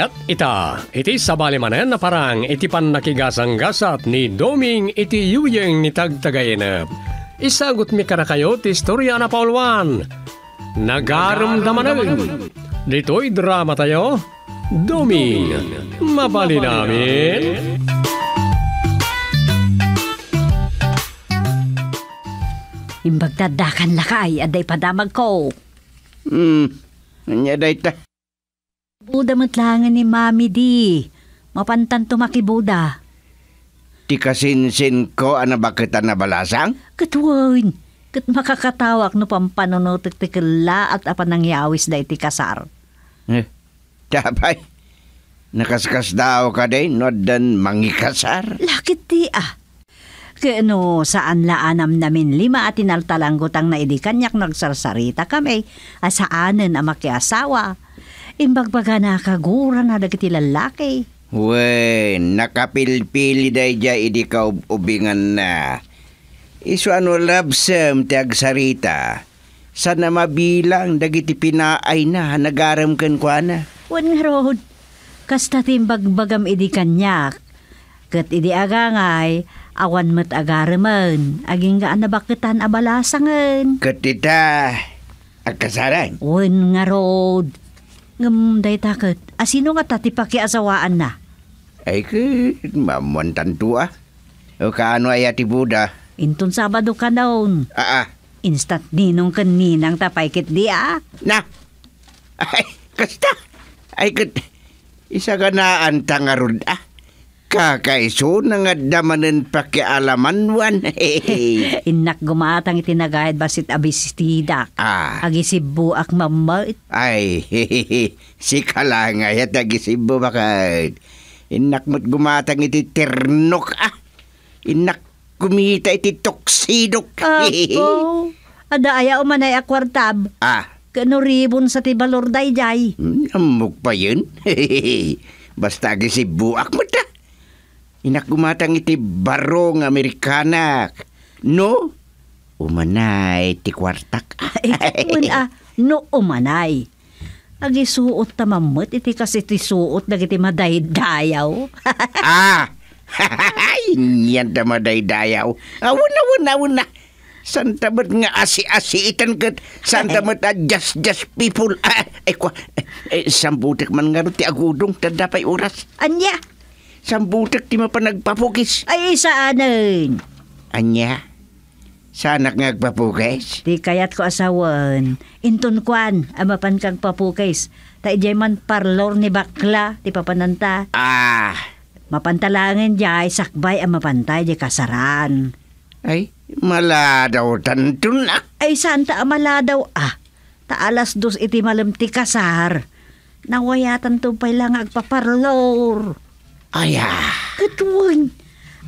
Kat ita, iti sabali manen na parang iti pan nakigasang-gasat ni Doming iti yuyeng ni tagtagayinap. Isagot mi kana kayo ti istorya na Paul 1. Nagaramdamanag. Dito'y drama tayo. Doming, mabali namin. Imbagdadakan lakay, aday padamag ko. Hmm, anya day Buda matlangan ni Mami di. Mapantan tumaki Buda. Ti kasinsin ko ana bakita na balasang? Katuwin. Kat makakatawak no pampanunutik tikila at apanangyawis da iti kasar. Eh, tapay. Nakaskas daw ka day, no dan mangikasar. Lakit ti ah. Kano saan laanam namin lima at inaltalanggotang na idi kanyak nagsarsarita kami, asaanan ah, ang makiasawa Imbagbaga kagura na dagiti lalaki. We, nakapilpili day dya idi ka ubingan na. Isu ano labsem ti agsarita. Sana mabilang dagiti pinaay na nagaram kan kwa na. Wan rod, kasta timbagbagam idi kanyak. Kat idi agangay, awan met agaraman. Aging gaan nabakitan abalasangan. Kat ita, agkasaran. Wan nga rod, ngam day takot. Asino ah, nga tati asawaan na? Ay, mamuan tantua. Ah. O kaano ay ati Buda? Intun Sabado ka naon. Ah, ah. Instant ninong kaninang tapaykit di ah. Na! Ay, kasta! Ay, kat... Isa ka na ang tangarod ah. Kakaiso na nga damanan pakialaman wan. Inak gumatang itinagayad basit abistidak. Ah. Agisibuak mamait. Ay, si kalangay at agisibu bakad. Inak mo't gumatang ititernok ah. Inak kumita ititoksidok. Ako, ada aya umanay akwartab. Ah. Kanuribon sa tibalor dayjay. Hmm, amok pa yun. Basta agisibuak mo ta. Ah. Inakumatang iti barong Amerikanak. No? Umanay ti kwartak. Ito ah, eh, ah, no umanay. Agisuot tamamot iti kasi iti suot dagiti ah! madaydayaw. ah! Yan da madaydayaw. Awun, awun, awun na. Santa ba't nga asi-asi itan kat? Santa eh. ba't uh, just, just people? Ah, eh, kwa, eh, eh sambutik man nga ti agudong tadapay oras. Anya! Sang butak ti mapanagpapukis. Ay, saanan? Anya? Sanak nga agpapukis? Di kayat ko asawan. Inton kwan, amapan kang papukis. Ta ijay man parlor ni bakla, ti papananta. Ah! Mapantalangin jay, sakbay ang mapantay jay kasaran. Ay, maladaw tantun ah. Ay, santa ta maladaw ah? Ta alas dos iti malam ti kasar. Nawayatan to pa lang agpaparlor. Aya. Katuon.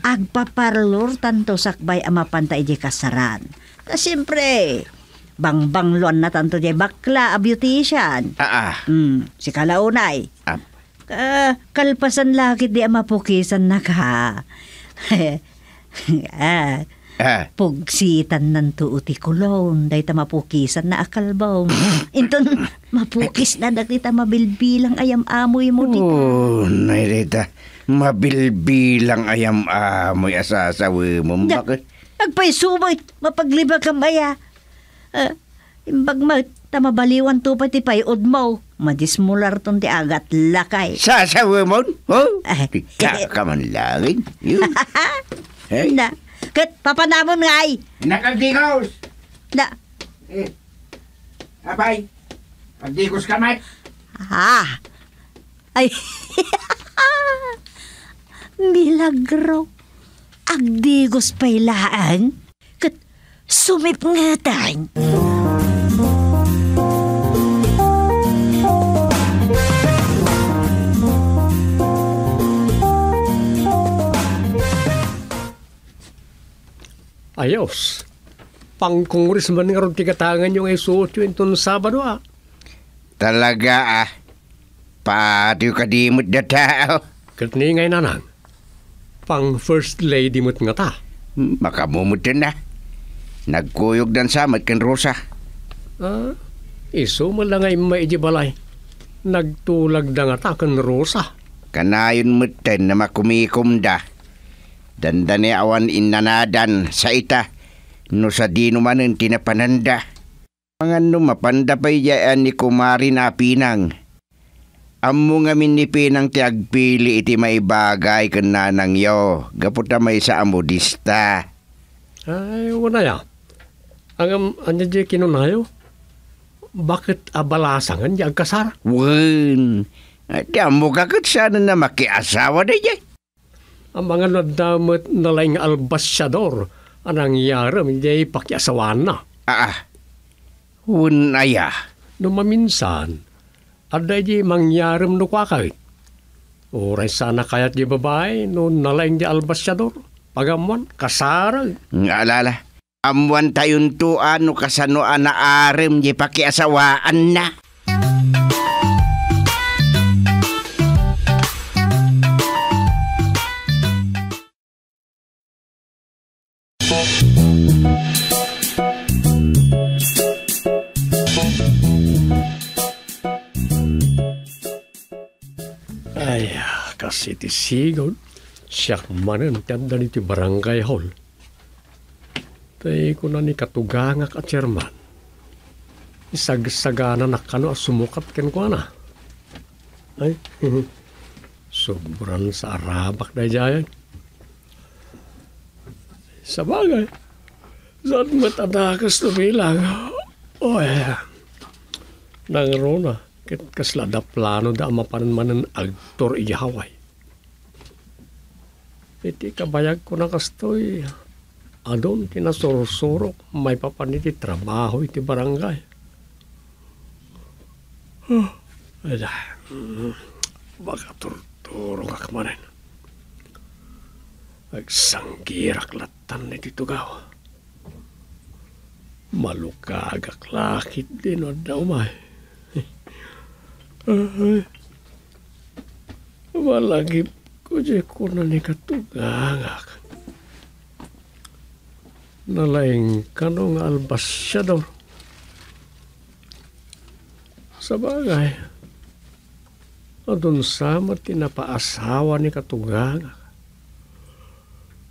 Agpaparlor tanto sakbay amapanta ije kasaran. Na siyempre, bangbang luan na tanto jay bakla a beautician. Ah, ah. Mm, si kalaunay. Ah. Uh, kalpasan lakit di amapukisan na ka. ah, ah. Pugsitan ng tuuti kulon, dahi ta mapukisan na akalbaw. Inton, mapukis na dagdita mabilbilang ayam amoy mo dito. Oh, nairita. Mabilbilang ayam amoy asasawi mo. Da, Bakit? Nagpaisumay, mapagliba ka maya. Uh, ah, bag tamabaliwan to pati pay odmaw. Madismular ton ti agat lakay. Sasawi mo? Ho? Oh, huh? Ah, eh. Kakaman langin. Yun. hey. Eh? Na, kat papanamon nga ay. Nakagdikaos. Na. Eh. Abay. Pagdikos ka, Mike. Ha. Ah. Ay. Milagro. Agdigos pailaan. Kat sumipngatan. Ayos. Pangkongres man nga ron tigatangan yung isuot yung itong Sabado ah. Talaga ah. Pati kadimot na tao. ni ngay nanang. Pang first lady mo't nga ta. Makamumutin na. Nagkuyog dan sa matkin Rosa. Ah, iso mo lang ay maijibalay. Nagtulag da nga ta kan Rosa. Kanayon mutin na makumikom da. Danda ni awan inanadan sa ita. No sa dino man ang tinapananda. Mga no mapanda pa ni kumari na pinang. Amo nga minipinang tiagpili iti may bagay kananang yo. Gaputa may sa amodista. Ay, wala ya. Ang anya di kinunayo? Bakit abalasangan di kasar? Wen, ti amo kakat sana na makiasawa di jay. Ang mga nadamit nalaing albasyador, anang yaram di pakiasawan na. Ah, ah. Wen aya. Numaminsan, Aday di mangyarim no kwakawit. Uray sana kayat di babae, no nalaing di albasyador. Pagamuan, kasarag. Alala, amuan tayong tuan no kasanoan na arim di pakiasawaan na. sa City Sigon, siya manan tanda niti barangay hall. Tay ko na ni katugangak at chairman. Isagsagana na kano sumukat ken ko na. Ay, sobrang sa arabak na jayan. Sa bagay, saan matadakas na bilang. Oh, yeah. Nang rona, kit kaslada plano da mapanan manan agtor iyahaway iti kabayag ko na kastoy. Adon tinasorosorok. may papaniti trabaho iti barangay. Huh. Hmm, ay, baka turturo kak manin. Agsanggirak latan na titugaw. Malukag aklakit din o daumay. Malagip kuje kuna nikatugangak. Nalaing kanong albasyador. Sa bagay, adun sama tinapaasawa ni katugangak.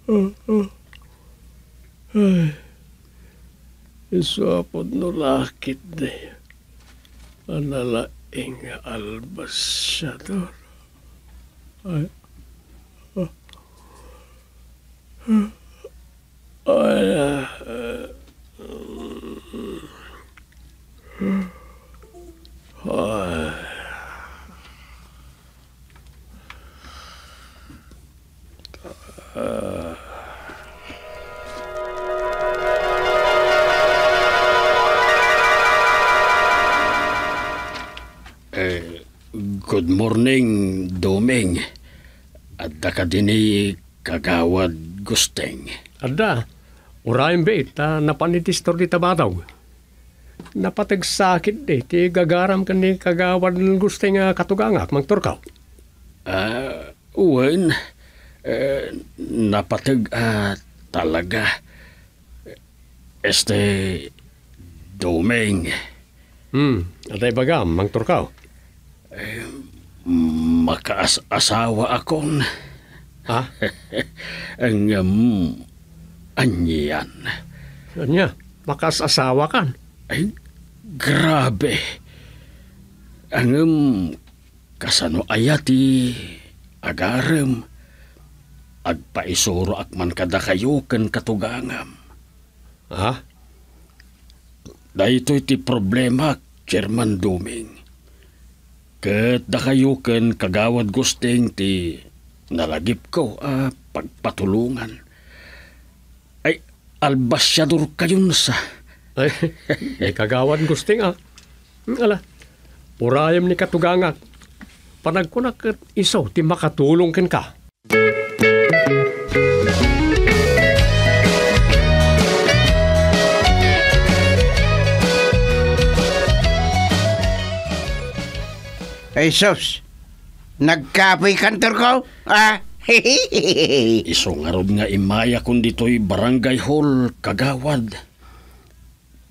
Uh, uh. Ay, isuapod no lakit de. Analaing albasyador. Ay, Eh, good morning, Doming. At the dini Kagawad gusteng. Ada, urayin ba ita napanitistor di tabataw. sakit di, ti gagaram ka ni kagawad gusteng nga katugangak magturkaw. Ah, uh, uwan, uh, napatag uh, talaga. Este, doming. Hmm, aday bagam, magturkaw. Uh, eh, makaas-asawa akong... Ha? Ang um, anyan. Anya, bakas asawa kan? Ay, grabe. Ang um, kasano ayati agarem agpaisuro akman kada kayo kan katugangam. Ha? Dahito iti problema, Chairman Duming. Kat da kayo kan kagawad gusting ti nalagip ko ah, pagpatulungan. Ay, albasyador kayon sa... Ay, ay kagawan gusting ah. Ala, urayam ni katugangat. Panagkunak iso, ti makatulong ken ka. Ay, Sos, Nagkapoy kantor ko? Ah? Isong arod nga imaya kun ditoy barangay hall kagawad.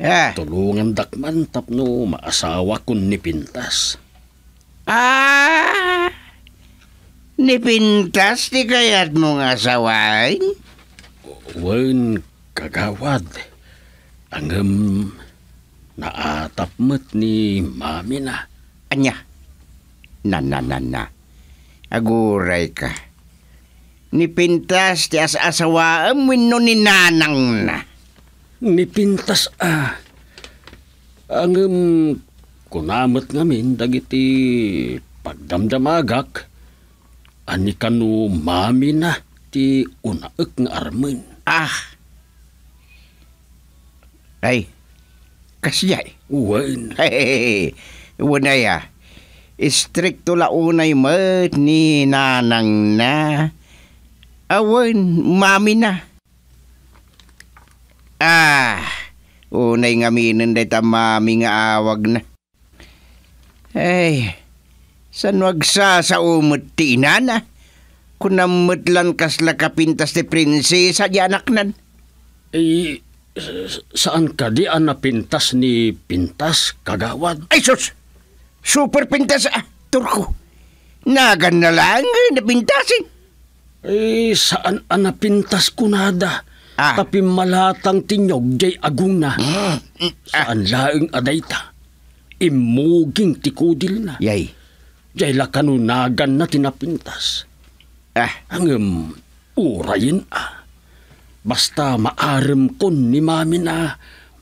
Ah. Tulungan dakman tapno maasawa kun ni Pintas. Ah! Ni Pintas di kayat mong asawain? Wen kagawad. Ang naatap met ni mami na. Anya. Na na na na aguray ka. Ni ti as asawaan wenno ni nanang na. Ni pintas ah. Ang um, kunamat ngamin dagiti pagdamdamagak ani kanu mami na ti unaek nga armen. Ah. Ay. Kasiyay. Uwan. Hey, hey, hey. Uwan na ah. ya. Istrikto launay mat ni nanang na. Awan, mami na. Ah, unay nga minin deta mami nga awag na. Ay, san wagsa sa umot ti inana? Kunamutlan kasla lakapintas ti prinsesa di anak nan. Eh, saan ka di ang ni Pintas, kagawad? Ay, sus! Super pintas actor ah, ko. Nagan na lang eh, napintasin. Eh, saan ang ah, napintas ko nada? Ah. Tapi malatang tinyog jay aguna. Mm. Mm. Saan ah. laing adayta? Imuging tikudil na. Yay. Jay lakanunagan na tinapintas. Ah. Ang um, urayin ah. Basta maaram kon ni mami na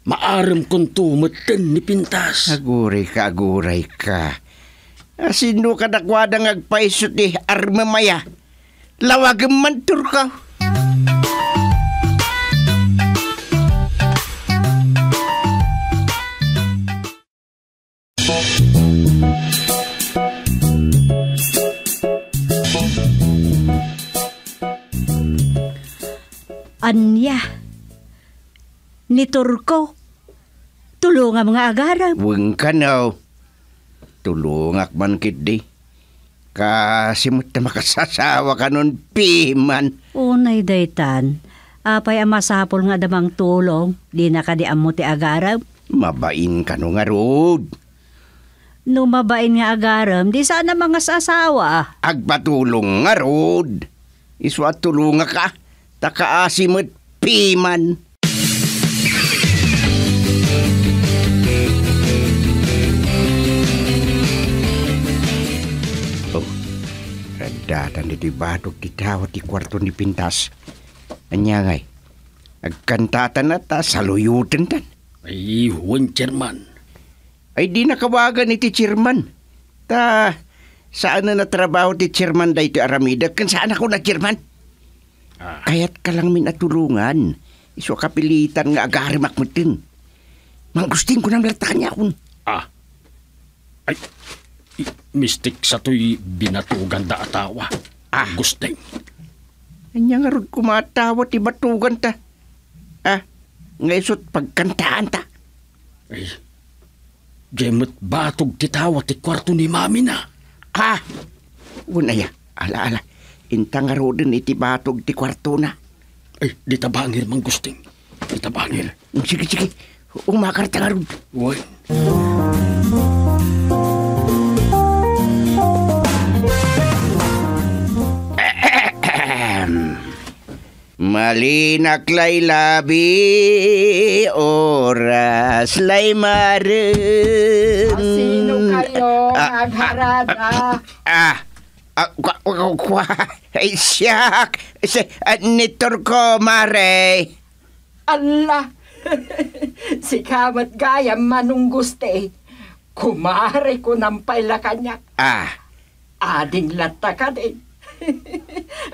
maaram kong tumatan ni Pintas. Aguray ka, aguray ka. Asino ka nakwada ng agpaisot eh, arma maya. man turkaw. Anya, ni Turko Tulo nga mga agaram. Weng ka na. Tulungak man kit di. Kasimot na makasasawa ka nun, piman. Unay Daitan. Apay ang masapol nga damang tulong. Di na ka di amo ti agaram. Mabain ka no nga road. No mabain nga agaram, di sana mga sasawa. Agpatulong nga road. Iswa tulunga ka. Takaasimot piman. datan dito'y batok titawat ti kwarto ni Pintas. Anyangay, nagkantatan na ta saluyutin tan. Ay, huwan, chairman. Ay, di nakawagan iti ti chairman. Ta, saan na natrabaho ti chairman da ito aramida? Kan saan ako na chairman? Ah. Kaya't ka lang minatulungan. Iso kapilitan nga agarimak mo tin. Mangustin ko nang latakan niya akong. Ah. Ay, mistik sa to'y binatugan da atawa. Ah. Gusteng. Anya nga rin kumatawa ti batugan ta. Ah, ngayon pagkantaan ta. Ay, Jemot batog titawa ti kwarto ni mami na. Ah, unaya, ala-ala, intangaro din iti batog ti kwarto na. Ay, di tabangir mang gusting. Di tabangir. Sige, sige, umakartangarod. Uy. Uy. Malinak lay labi, oras lay marin. Sino kayo ah, ah, nagharada? Ah, ah, ah, ah, ay siyak, ah, nitor ko, mare. Allah, si kamat gaya manungguste. Kumare ko ng pailakanyak. Ah. Ading lata ka din.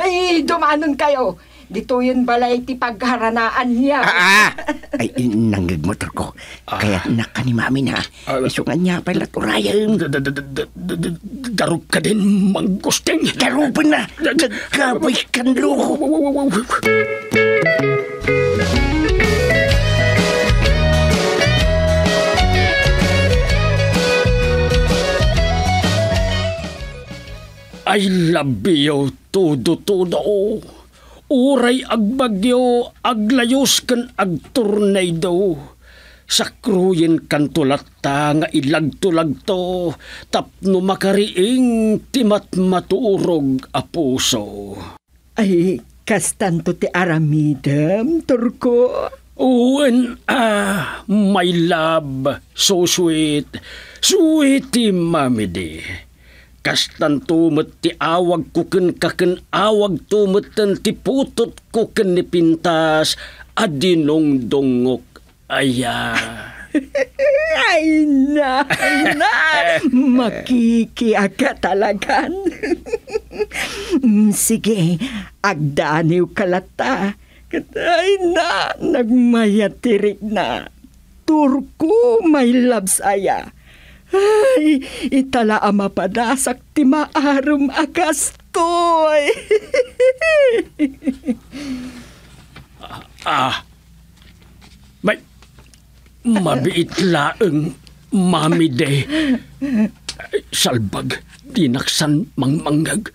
ay, dumanon kayo. Dito yun balay ti pagharanaan niya. Ah, ah. Ay, nanggag motor ko. Ah. Kaya naka ni mami na. Ah. Isungan niya pala turayan. Darog ka din, manggusteng. Darupan na. Nagkaboy kan loko. I love you todo todo. Uray agbagyo aglayos kan agtornado. Sakruyin kan tulata nga ilag-tulag tapno makariing timat matuurog a puso. Ay, kastanto ti aramidem, turko. Uwen, ah, my love, so sweet, sweetie mamidi kastan tumet ti awag kuken kaken awag tumeten ti putot kuken ni pintas adinong dongok aya. Ay na, ay na, makikiaga talagan. Sige, agdaniw kalata. Ay na, nagmayatirik na. Turko, may labs aya. Ay, itala ama padasak ti maarum agastoy. ah, ah, may mabiit laeng mami de. Salbag, dinaksan mangmangag.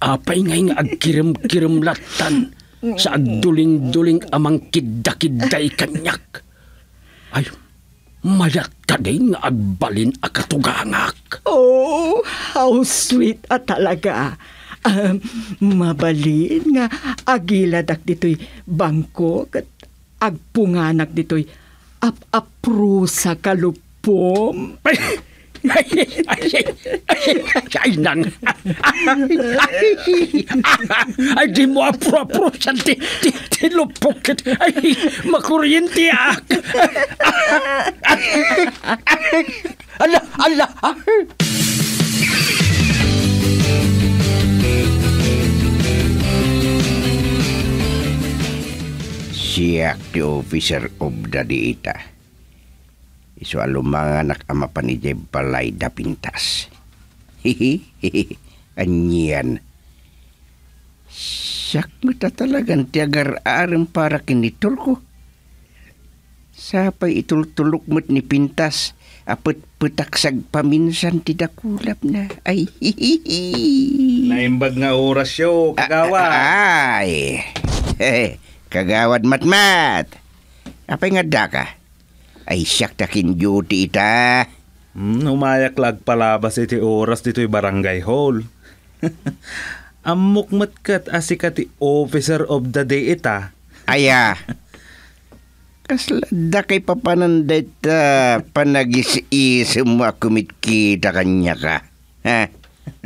Apay ngay nga agkirim-kirim latan sa agduling-duling amang kidda-kidday kanyak. Ayun. Mayak ka din agbalin akatugangak. Oh, how sweet a talaga. Um, mabalin nga agiladak ditoy bangko at agpunganak ditoy ap-aprusa kalupom. Ay! Ay, nang. Ay, di mo apro-apro siya. Di, di, di lupokit. Ay, makuryente ak. Ala, ala. Siak the officer of the data. Iso alumangan nakamapa ni Jay Balay da pintas. Hihihihi. Anyan. Siyak mo tatalagan tiagar arin para kinitol ko. Sapay itultulok mo't ni Pintas apat putaksag paminsan ti dakulap na. Ay, hihihi. Naimbag nga oras yo, oh, ah, kagawad. Ah, ah, ay, hey, kagawad matmat. Apay nga daka ay siyak takin duty ita. Hmm, umayaklag palabas iti oras dito'y barangay hall. Amok matkat asikati officer of the day ita. Aya. Kaslada kay papananday ta panagis-is mo kumitkita kanya ka. Ha?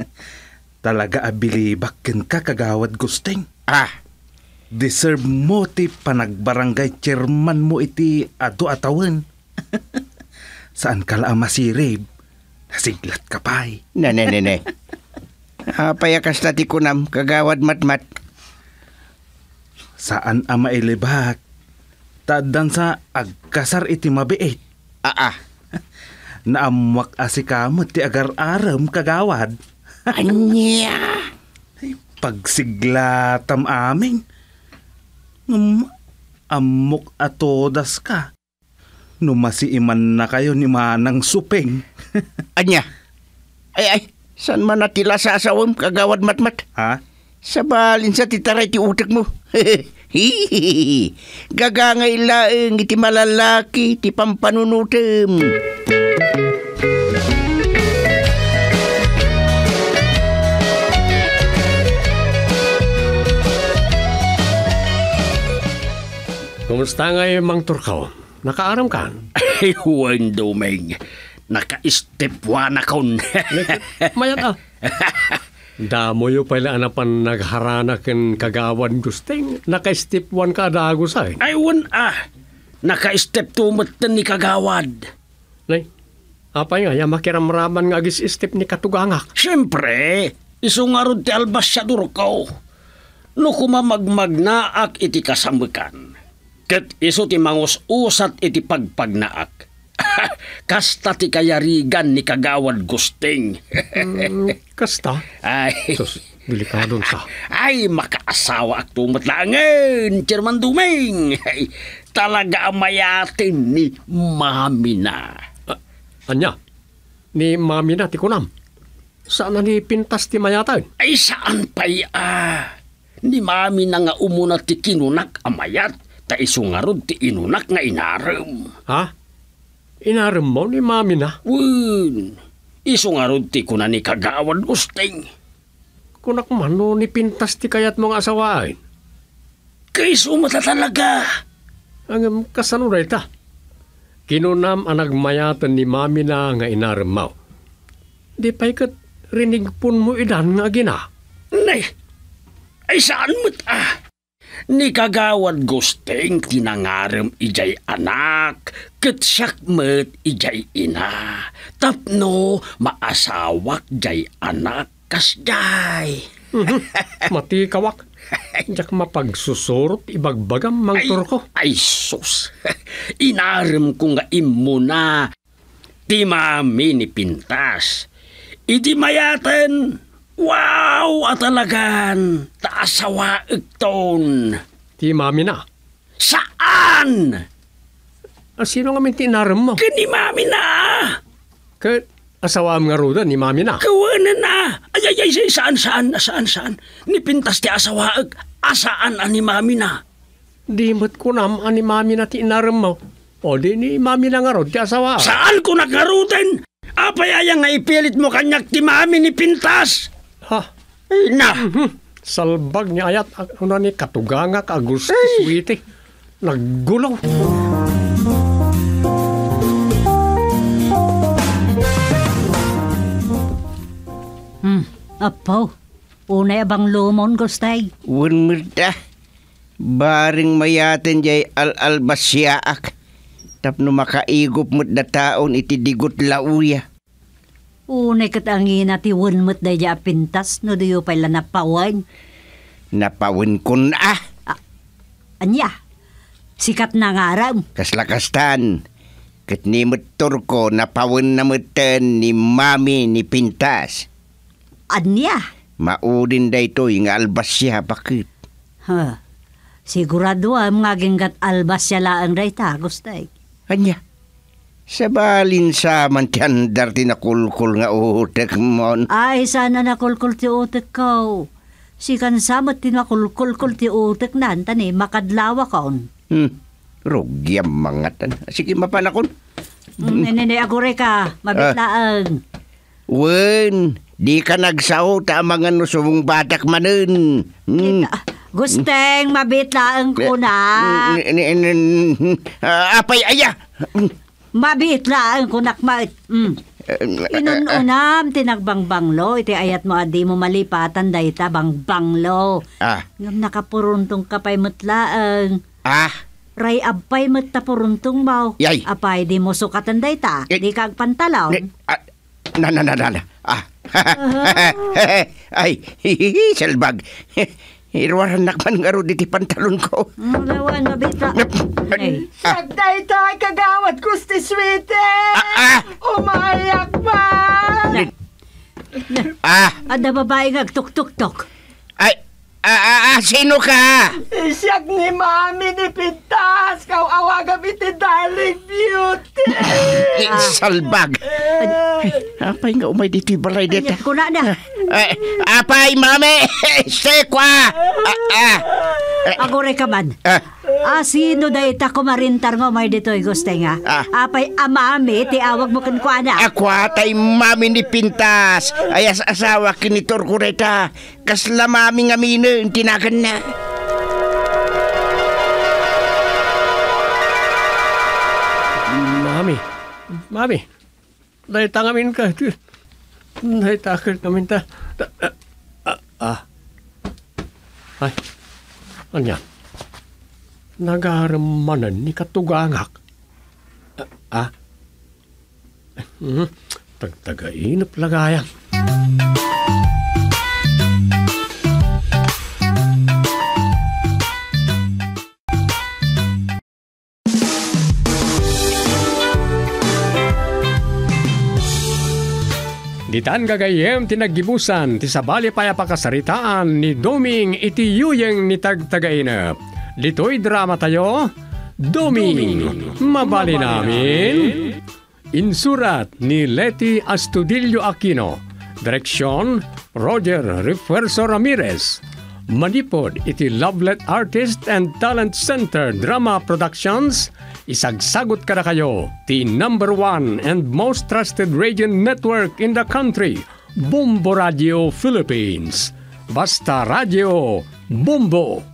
Talaga abilibak ken ka kagawad gusting. Ah, deserve mo ti panagbarangay chairman mo iti ado atawan. Saan ka la masirib? Nasiglat ka pa'y. Nene, ne. Apayakas na ti kunam, kagawad matmat. Saan ama ilibak? Tadan sa agkasar iti mabiit. Aa. Naamwak asikamot ti agar-aram kagawad. Anya! Pagsiglatam aming. Um, amok atodas ka. No Numasiiman na kayo ni Manang Supeng. Anya? Ay, ay, San man natila sa asawam kagawad matmat? Ha? Sabalin sa titaray ti utak mo. Hihihi. Gagangay laeng iti malalaki ti pampanunutem. Kumusta nga yung Mang Turkaw? Nakaaram ka? Ay, huwag duming. Naka-step one akon. Mayat ah. Damo yo pala anapan nagharana ken kagawan gusting. Naka-step 1 ka dago sa eh. Ay, wan ah. Naka-step 2 matan ni kagawad. Nay, apa nga, yung makiramraman nga agis step ni katugangak. Siyempre, isungarod ti albas siya durukaw. No kumamagmag na ak iti kasambikan. Ket iso ti mangos usat iti pagpagnaak. kasta ti kayarigan ni kagawad gusting. mm, kasta? Ay. Sus, delikado sa. Ay, makaasawa at tumatlangan, Chairman Dumeng. Ay, talaga mayatin ni mami na. Uh, anya? Ni mami na, ti Saan na ni pintas ti mayatan? Ay, saan pa'y ah? Ni mami na nga umuna ti kinunak amayat ta isungarod ti inunak nga inarem. Ha? Inarem mo ni mami na? Wun, isungarod ti kuna ni kagawan usting. Kunak man no, ni pintas ti kayat mga asawain. Kaysa umata talaga. Ang kasanuray ta. Kinunam ang nagmayatan ni mami na nga inaram mo. Di pa ikat rinig pun mo idan nga gina. Nay, ay saan mo't ah? ni kagawad gusteng tinangarem ijay anak, ketsak met ijay ina, tapno maasawak jay anak kasjay. Mhm. Mati kawak, jak mapagsusurot ibagbagam mangtur ko. Ay, sus, Inarim ko nga imuna, ti mami ni Pintas, idi mayaten Wow! Atalagan! Taasawa ikton! Ti mami na. Saan? Ah, sino nga may tinaram mo? Kani mami na! Ka, asawa nga ruda ni mami na. Kawanan na! Ay, ay, ay, saan, saan, saan, saan? Nipintas ti asawa ag, asaan ani mami na? Di mo't kunam ani mami na ti inaram mo. O di ni mami na nga ti asawa. Saan ko Apay ayang nga ipilit mo kanyak ti mami ni pintas! Ha? Ay na! Mhm. Salbag ni ayat. Una ni Katuganga ka Agustis hey. Witi. Naggulaw. Hmm, apo. Unay abang lumon, gustay. Wunmurta. Baring mayaten jay al-albasyaak. Tapno no makaigop mo't na taon itidigot lauya. Unay katangin na tiwan mo't dahi pintas no diyo pala napawan. Napawan kun ah. ah. Anya, sikat na ngaram. Kaslakastan, kat ni turko napawan na mutan eh, ni mami ni pintas. Anya? Maudin da ito yung albas siya, bakit? Ha, huh. sigurado ah, mga ginggat albas siya laang da itagos da eh. Anya? Sabalin sa man ti andar ti nakulkul nga utek mon. Ay, sana nakulkul ti utek ko. Si kansabat ti nakulkulkul ti utek nanta ni makadlawa kaon. Hmm. Rugyam mga tan. Sige, mapanakon. Mm, nene, agure ka. Mabitlaan. Uh, wen, di ka nagsaw ta mga nusubong batak manin. Mm. Gusteng, mabitlaan ko na. Apay, aya! Mabit laan ko nakmait. Mm. Eh, Inununam, tinagbangbanglo, iti ayat mo adi mo malipatan da bangbanglo. Ah. Ngam nakapuruntong kapay mutlaan. Ah. Ray abay matapuruntong mau. Yay. Apay di mo sukatan da ita, eh. di kag pantalaw. Eh, ah, na na na na na. Ah. Ay, hihihi, selbag. Irwaran nakman nga ro diti pantalon ko. Lawan, mabita. Sagday ta kagawat gusti swite. Ah, ah. Umayak pa! Ah! Ada babae nga tuk-tuk-tuk. Ay, Ah, ah, ah, sino ka? Isyak ni Mami ni Pintas, kau awaga biti darling beauty. Eh, salbag. Apay nga umay dito'y balay dito. Ay, kuna na. Ay, eh, apay, Mami, sekwa. Ah, ah. Ako rekaman. Ah. Asino ah, da ita kumarintar nga may ditoy gustay nga. Ah. Apay amami, ti awag mo kankwana. Ako atay mami ni Pintas. Ayas asawa kinitor ko reta. Kasla mami nga mino yung tinagan na. Mami, mami, dahita ngamin ka. Dahita ka ngamin ta. Ah, ah, ah, Ay, anya. yan? nagaramanan ni katugangak. Ah? ah. Hmm, tagtagainap lagayang. Ditan gagayem tinagibusan ti sabali payapakasaritaan ni Doming iti yuyeng ni tagtagainap Lito'y drama tayo. Doming, mabali namin. Insurat ni Leti Astudillo Aquino. Direksyon, Roger Refuerzo Ramirez. Manipod iti Lovelet Artist and Talent Center Drama Productions. Isagsagot ka na kayo. The number one and most trusted radio network in the country. Bombo Radio Philippines. Basta Radio Bumbo.